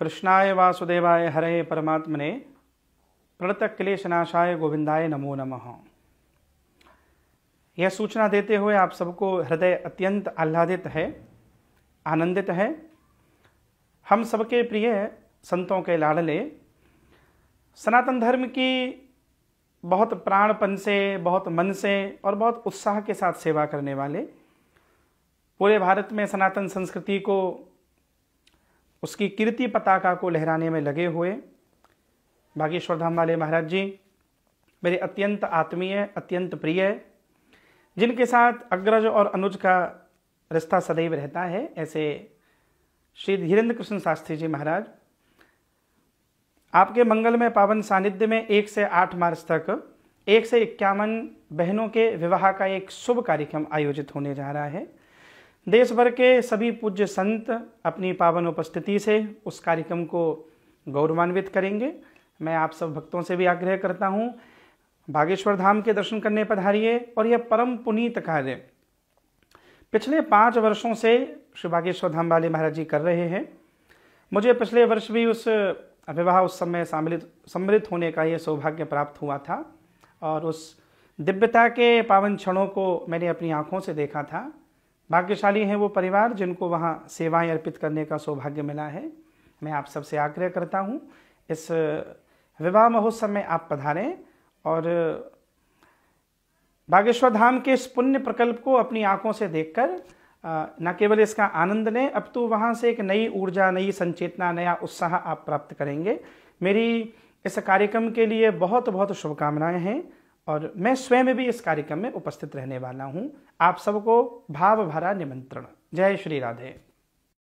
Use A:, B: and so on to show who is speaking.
A: कृष्णाय वासुदेवाय हरे परमात्मने क्लेशनाशाय गोविंदाय नमो नमः यह सूचना देते हुए आप सबको हृदय अत्यंत आह्लादित है आनंदित है हम सबके प्रिय संतों के लाडले सनातन धर्म की बहुत प्राणपन से बहुत मन से और बहुत उत्साह के साथ सेवा करने वाले पूरे भारत में सनातन संस्कृति को उसकी कीर्ति पताका को लहराने में लगे हुए बागेश्वर धाम वाले महाराज जी मेरे अत्यंत आत्मीय अत्यंत प्रिय जिनके साथ अग्रज और अनुज का रिश्ता सदैव रहता है ऐसे श्री धीरेन्द्र कृष्ण शास्त्री जी महाराज आपके मंगल में पावन सानिध्य में एक से आठ मार्च तक एक से इक्यावन बहनों के विवाह का एक शुभ कार्यक्रम आयोजित होने जा रहा है देश भर के सभी पूज्य संत अपनी पावन उपस्थिति से उस कार्यक्रम को गौरवान्वित करेंगे मैं आप सब भक्तों से भी आग्रह करता हूँ बागेश्वर धाम के दर्शन करने पधारिए और यह परम पुनीत कार्य पिछले पाँच वर्षों से श्री बागेश्वर धाम वाले महाराज जी कर रहे हैं मुझे पिछले वर्ष भी उस विवाह उस समय सम्मिलित सम्मिलित होने का यह सौभाग्य प्राप्त हुआ था और उस दिव्यता के पावन क्षणों को मैंने अपनी आँखों से देखा था भाग्यशाली हैं वो परिवार जिनको वहाँ सेवाएं अर्पित करने का सौभाग्य मिला है मैं आप सबसे आग्रह करता हूँ इस विवाह महोत्सव में आप पधारें और बागेश्वर धाम के इस पुण्य प्रकल्प को अपनी आंखों से देखकर न केवल इसका आनंद लें अब तो वहाँ से एक नई ऊर्जा नई संचेतना नया उत्साह आप प्राप्त करेंगे मेरी इस कार्यक्रम के लिए बहुत बहुत शुभकामनाएं हैं और मैं स्वयं भी इस कार्यक्रम में उपस्थित रहने वाला हूँ आप सबको भाव भरा निमंत्रण जय श्री राधे